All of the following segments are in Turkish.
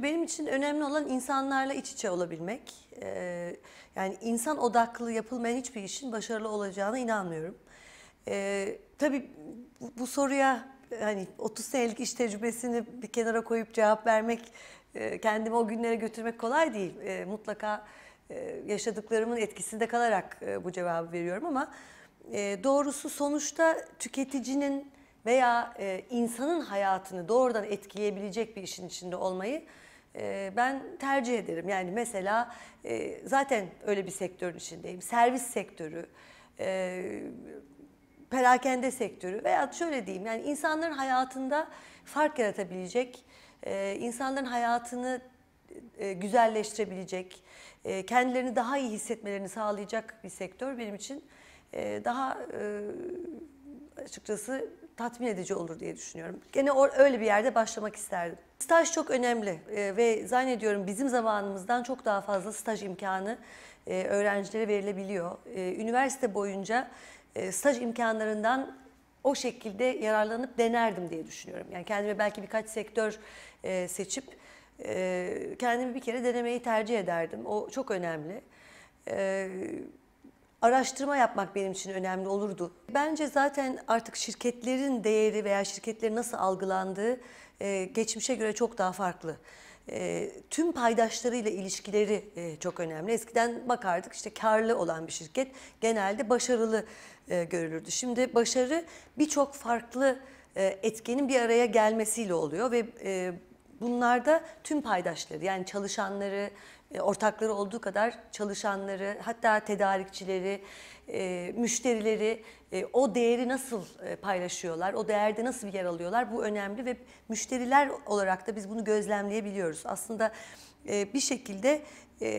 Benim için önemli olan insanlarla iç içe olabilmek. Ee, yani insan odaklı yapılmayan hiçbir işin başarılı olacağına inanmıyorum. Ee, tabii bu, soruya hani 30 senelik iş tecrübesini bir kenara koyup cevap vermek, e, kendimi o günlere götürmek kolay değil. Ee, mutlaka e, yaşadıklarımın etkisinde kalarak e, bu cevabı veriyorum ama e, doğrusu sonuçta tüketicinin veya e, insanın hayatını doğrudan etkileyebilecek bir işin içinde olmayı e, ben tercih ederim. Yani mesela e, zaten öyle bir sektörün içindeyim. Servis sektörü, e, perakende sektörü veya şöyle diyeyim yani insanların hayatında fark yaratabilecek, e, insanların hayatını e, güzelleştirebilecek, e, kendilerini daha iyi hissetmelerini sağlayacak bir sektör benim için e, daha e, açıkçası tatmin edici olur diye düşünüyorum. Gene or, öyle bir yerde başlamak isterdim. Staj çok önemli e, ve zannediyorum bizim zamanımızdan çok daha fazla staj imkanı e, öğrencilere verilebiliyor. E, üniversite boyunca e, staj imkanlarından o şekilde yararlanıp denerdim diye düşünüyorum. Yani kendime belki birkaç sektör e, seçip e, kendimi bir kere denemeyi tercih ederdim. O çok önemli. E, araştırma yapmak benim için önemli olurdu. Bence zaten artık şirketlerin değeri veya şirketlerin nasıl algılandığı e, geçmişe göre çok daha farklı. E, tüm paydaşlarıyla ilişkileri e, çok önemli. Eskiden bakardık işte karlı olan bir şirket genelde başarılı e, görülürdü. Şimdi başarı birçok farklı etkenin bir araya gelmesiyle oluyor ve e, bunlarda tüm paydaşları yani çalışanları, e, ortakları olduğu kadar çalışanları, hatta tedarikçileri, e, müşterileri e, o değeri nasıl paylaşıyorlar, o değerde nasıl bir yer alıyorlar bu önemli ve müşteriler olarak da biz bunu gözlemleyebiliyoruz. Aslında bir şekilde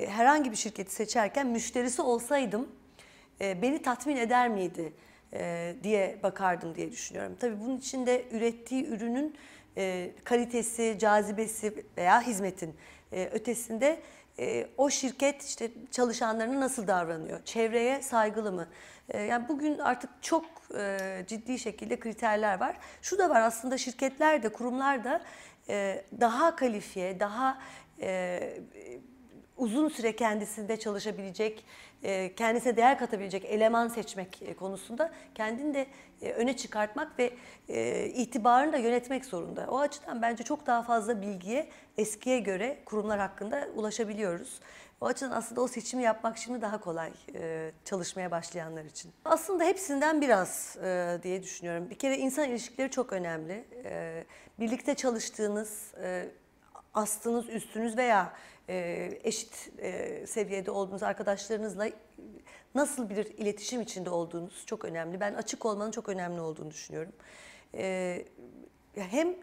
herhangi bir şirketi seçerken müşterisi olsaydım beni tatmin eder miydi diye bakardım diye düşünüyorum. Tabii bunun için de ürettiği ürünün kalitesi, cazibesi veya hizmetin ötesinde ee, o şirket işte çalışanlarına nasıl davranıyor? Çevreye saygılı mı? Ee, yani bugün artık çok e, ciddi şekilde kriterler var. Şu da var aslında şirketler de kurumlar da e, daha kalifiye, daha e, uzun süre kendisinde çalışabilecek, e, kendisine değer katabilecek eleman seçmek e, konusunda kendini de e, öne çıkartmak ve itibarını da yönetmek zorunda. O açıdan bence çok daha fazla bilgiye eskiye göre kurumlar hakkında ulaşabiliyoruz. O açıdan aslında o seçimi yapmak şimdi daha kolay çalışmaya başlayanlar için. Aslında hepsinden biraz diye düşünüyorum. Bir kere insan ilişkileri çok önemli. birlikte çalıştığınız, e, astınız, üstünüz veya e, eşit e, seviyede olduğunuz arkadaşlarınızla nasıl bir iletişim içinde olduğunuz çok önemli. Ben açık olmanın çok önemli olduğunu düşünüyorum. E, hem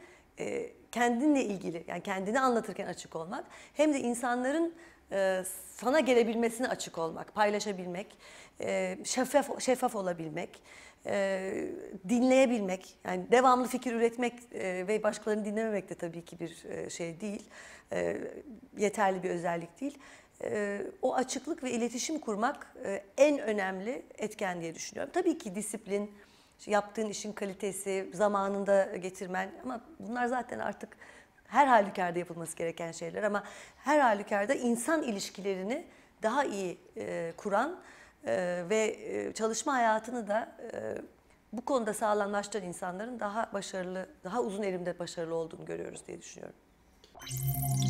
kendinle ilgili yani kendini anlatırken açık olmak hem de insanların e, sana gelebilmesine açık olmak, paylaşabilmek, e, şeffaf, şeffaf olabilmek, e, dinleyebilmek, yani devamlı fikir üretmek ve başkalarını dinlememek de tabii ki bir şey değil, yeterli bir özellik değil. o açıklık ve iletişim kurmak en önemli etken diye düşünüyorum. Tabii ki disiplin, yaptığın işin kalitesi, zamanında getirmen ama bunlar zaten artık her halükarda yapılması gereken şeyler ama her halükarda insan ilişkilerini daha iyi e, kuran e, ve e, çalışma hayatını da e, bu konuda sağlamlaştıran insanların daha başarılı, daha uzun erimde başarılı olduğunu görüyoruz diye düşünüyorum.